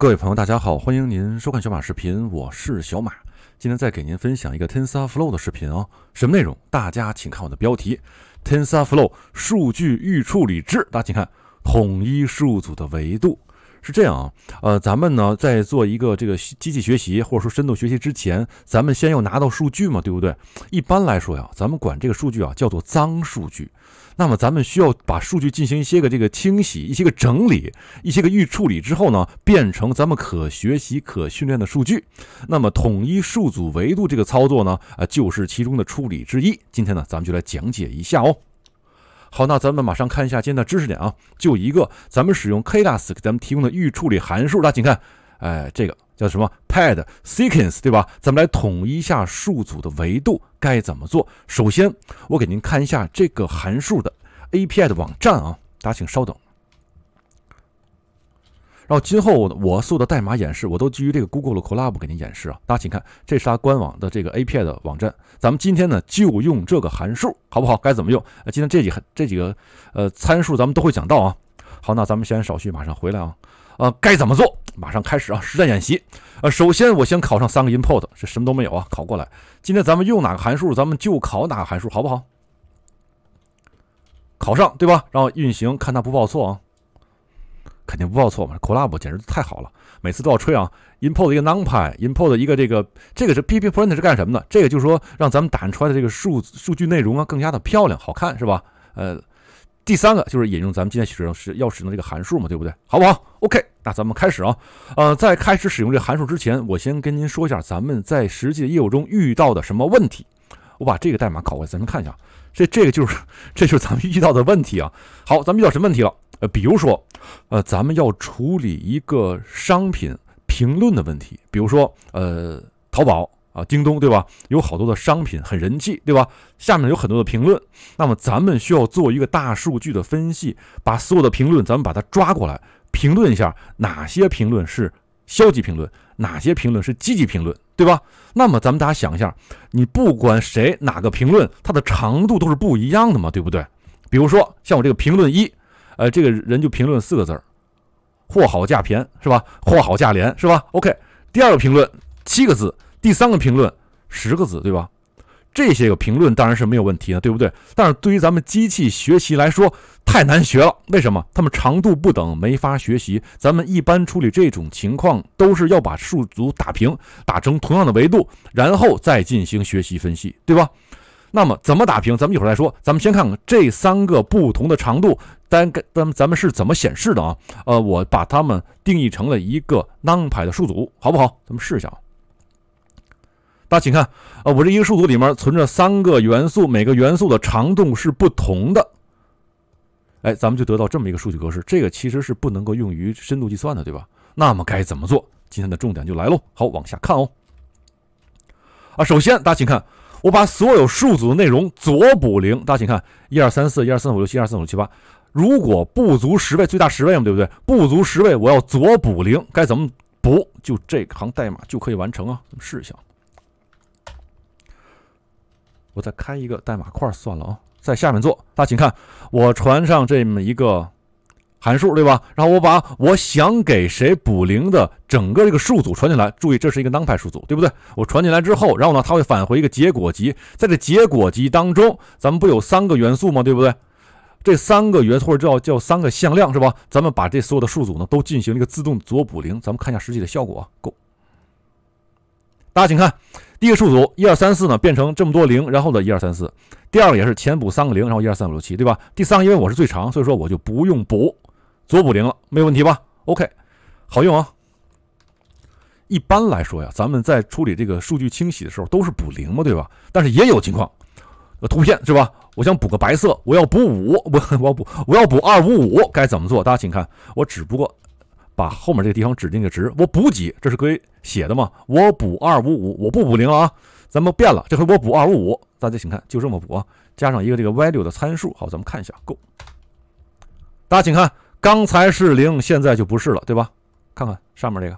各位朋友，大家好，欢迎您收看小马视频，我是小马，今天再给您分享一个 TensorFlow 的视频哦，什么内容？大家请看我的标题，TensorFlow 数据预处理之，大家请看，统一数组的维度。是这样啊，呃，咱们呢在做一个这个机器学习或者说深度学习之前，咱们先要拿到数据嘛，对不对？一般来说呀，咱们管这个数据啊叫做脏数据。那么咱们需要把数据进行一些个这个清洗、一些个整理、一些个预处理之后呢，变成咱们可学习、可训练的数据。那么统一数组维度这个操作呢，啊，就是其中的处理之一。今天呢，咱们就来讲解一下哦。好，那咱们马上看一下今天的知识点啊，就一个，咱们使用 K a s 给咱们提供的预处理函数，大家请看，哎，这个叫什么？pad s e u e n c s 对吧？咱们来统一下数组的维度该怎么做？首先，我给您看一下这个函数的 API 的网站啊，大家请稍等。然后今后我所有的代码演示，我都基于这个 Google 的 Colab l 给您演示啊。大家请看，这是它官网的这个 API 的网站。咱们今天呢就用这个函数，好不好？该怎么用？呃，今天这几、这几个呃参数，咱们都会讲到啊。好，那咱们先少叙，马上回来啊。呃，该怎么做？马上开始啊，实战演习。呃，首先我先考上三个 import，这什么都没有啊，考过来。今天咱们用哪个函数，咱们就考哪个函数，好不好？考上对吧？然后运行，看它不报错啊。肯定不报错嘛 c o l l a b 简直太好了，每次都要吹啊。import 一个 numpy，import 一个这个这个是 pprint p 是干什么的？这个就是说让咱们打印出来的这个数数据内容啊更加的漂亮好看是吧？呃，第三个就是引用咱们今天使用使要使用的这个函数嘛，对不对？好不好？OK，那咱们开始啊。呃，在开始使用这个函数之前，我先跟您说一下咱们在实际的业务中遇到的什么问题。我把这个代码拷过来，咱们看一下。这这个就是这就是咱们遇到的问题啊。好，咱们遇到什么问题了？呃，比如说，呃，咱们要处理一个商品评论的问题，比如说，呃，淘宝啊、京东对吧？有好多的商品很人气，对吧？下面有很多的评论，那么咱们需要做一个大数据的分析，把所有的评论咱们把它抓过来，评论一下哪些评论是消极评论，哪些评论是积极评论，对吧？那么咱们大家想一下，你不管谁哪个评论，它的长度都是不一样的嘛，对不对？比如说像我这个评论一。呃，这个人就评论四个字儿，货好价便，是吧？货好价廉，是吧？OK，第二个评论七个字，第三个评论十个字，对吧？这些个评论当然是没有问题的，对不对？但是对于咱们机器学习来说太难学了，为什么？它们长度不等，没法学习。咱们一般处理这种情况都是要把数组打平，打成同样的维度，然后再进行学习分析，对吧？那么怎么打平？咱们一会儿再说。咱们先看看这三个不同的长度，单个咱们咱们是怎么显示的啊？呃，我把它们定义成了一个囊 y 的数组，好不好？咱们试一下啊。大家请看啊，我这一个数组里面存着三个元素，每个元素的长度是不同的。哎，咱们就得到这么一个数据格式，这个其实是不能够用于深度计算的，对吧？那么该怎么做？今天的重点就来喽。好，往下看哦。啊，首先大家请看。我把所有数组的内容左补零，大家请看，一二三四，一二三四五六七，一二三四五六七八。如果不足十位，最大十位嘛，对不对？不足十位，我要左补零，该怎么补？就这行代码就可以完成啊。试一下，我再开一个代码块算了啊，在下面做。大家请看，我传上这么一个。函数对吧？然后我把我想给谁补零的整个这个数组传进来，注意这是一个 numpy 数组，对不对？我传进来之后，然后呢，它会返回一个结果集。在这结果集当中，咱们不有三个元素吗？对不对？这三个元素叫叫三个向量是吧？咱们把这所有的数组呢都进行一个自动左补零。咱们看一下实际的效果，够。大家请看第一个数组一二三四呢变成这么多零，然后的一二三四。第二个也是前补三个零，然后一二三五六七，对吧？第三个因为我是最长，所以说我就不用补。左补零了，没有问题吧？OK，好用啊。一般来说呀，咱们在处理这个数据清洗的时候，都是补零嘛，对吧？但是也有情况，呃，图片是吧？我想补个白色，我要补五，我我补，我要补二五五，该怎么做？大家请看，我只不过把后面这个地方指定个值，我补几，这是可以写的嘛？我补二五五，我不补零了啊，咱们变了，这回我补二五五。大家请看，就这么补，啊，加上一个这个 value 的参数。好，咱们看一下，Go。大家请看。刚才是零，现在就不是了，对吧？看看上面这个，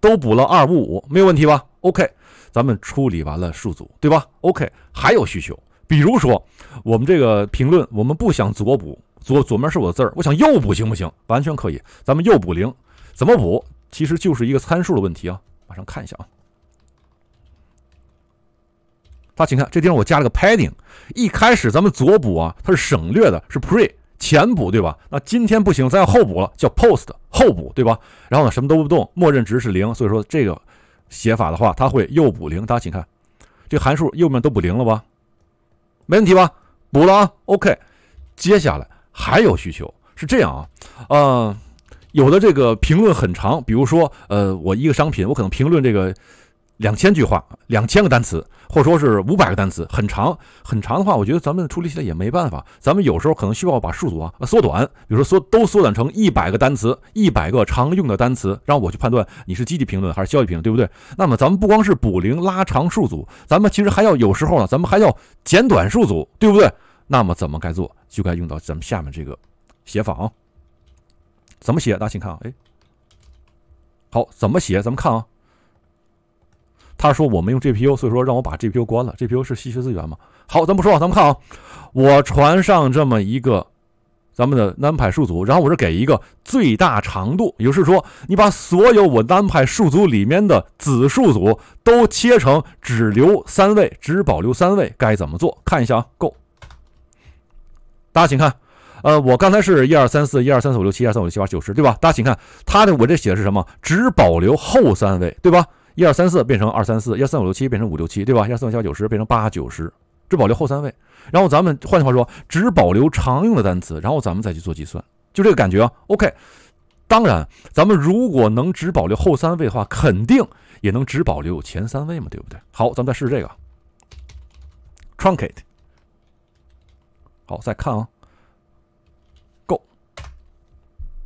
都补了二五五，没有问题吧？OK，咱们处理完了数组，对吧？OK，还有需求，比如说我们这个评论，我们不想左补，左左面是我的字儿，我想右补，行不行？完全可以，咱们右补零，怎么补？其实就是一个参数的问题啊。马上看一下啊，大家请看这地方我加了个 padding，一开始咱们左补啊，它是省略的，是 pre。前补对吧？那今天不行，咱要后补了，叫 post 后补对吧？然后呢，什么都不动，默认值是零，所以说这个写法的话，它会又补零。大家请看，这函数右面都补零了吧？没问题吧？补了啊，OK。接下来还有需求是这样啊，嗯，有的这个评论很长，比如说，呃，我一个商品，我可能评论这个。两千句话，两千个单词，或者说是五百个单词，很长很长的话，我觉得咱们处理起来也没办法。咱们有时候可能需要把数组啊缩短，比如说缩都缩短成一百个单词，一百个常用的单词，让我去判断你是积极评论还是消极评论，对不对？那么咱们不光是补零拉长数组，咱们其实还要有时候呢，咱们还要简短数组，对不对？那么怎么该做，就该用到咱们下面这个写法啊？怎么写？大家请看啊，哎，好，怎么写？咱们看啊。他说：“我们用 GPU，所以说让我把 GPU 关了。GPU 是稀缺资源嘛？好，咱不说咱们看啊。我传上这么一个咱们的单排数组，然后我是给一个最大长度，也就是说，你把所有我单排数组里面的子数组都切成只留三位，只保留三位，该怎么做？看一下啊，Go。大家请看，呃，我刚才是一二三四一二三四五六七一二三四五六七八九十，对吧？大家请看他的，我这写的是什么？只保留后三位，对吧？”一二三四变成二三四，二三五六七变成五六七，对吧？幺四五七八九十变成八九十，只保留后三位。然后咱们换句话说，只保留常用的单词，然后咱们再去做计算，就这个感觉啊。OK，当然，咱们如果能只保留后三位的话，肯定也能只保留前三位嘛，对不对？好，咱们再试试这个，trunk a t 好，再看啊，o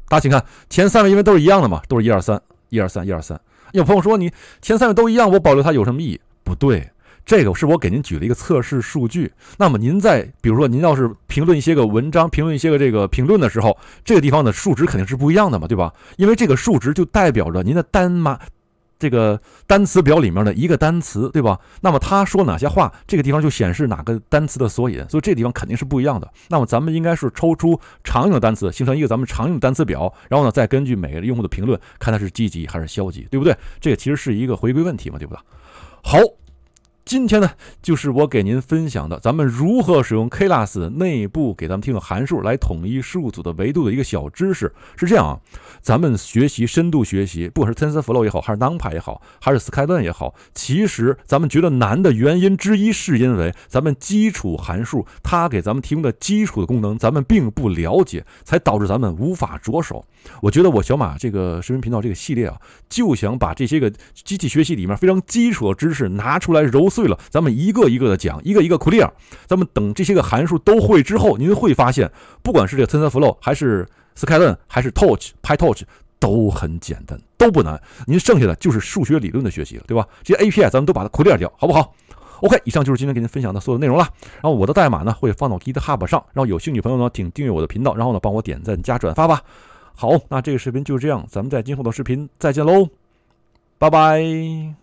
大家请看，前三位因为都是一样的嘛，都是一二三。一二三，一二三。有朋友说你前三位都一样，我保留它有什么意义？不对，这个是我给您举了一个测试数据。那么您在，比如说您要是评论一些个文章，评论一些个这个评论的时候，这个地方的数值肯定是不一样的嘛，对吧？因为这个数值就代表着您的单码。这个单词表里面的一个单词，对吧？那么他说哪些话，这个地方就显示哪个单词的索引，所以这地方肯定是不一样的。那么咱们应该是抽出常用的单词，形成一个咱们常用的单词表，然后呢，再根据每个用户的评论，看他是积极还是消极，对不对？这个其实是一个回归问题嘛，对不对？好。今天呢，就是我给您分享的，咱们如何使用 Klass 内部给咱们提供的函数来统一数组的维度的一个小知识。是这样啊，咱们学习深度学习，不管是 TensorFlow 也好，还是 Numpy 也好，还是 Scikit-learn 也好，其实咱们觉得难的原因之一，是因为咱们基础函数它给咱们提供的基础的功能，咱们并不了解，才导致咱们无法着手。我觉得我小马这个视频频道这个系列啊，就想把这些个机器学习里面非常基础的知识拿出来揉。碎了，咱们一个一个的讲，一个一个 clear。咱们等这些个函数都会之后，您会发现，不管是这个 TensorFlow，还是 s k y l i t 还是 Torch，PyTorch 都很简单，都不难。您剩下的就是数学理论的学习了，对吧？这些 API，咱们都把它 clear 掉，好不好？OK，以上就是今天给您分享的所有内容了。然后我的代码呢，会放到 GitHub 上。然后有兴趣朋友呢，请订阅我的频道，然后呢，帮我点赞加转发吧。好，那这个视频就是这样，咱们在今后的视频再见喽，拜拜。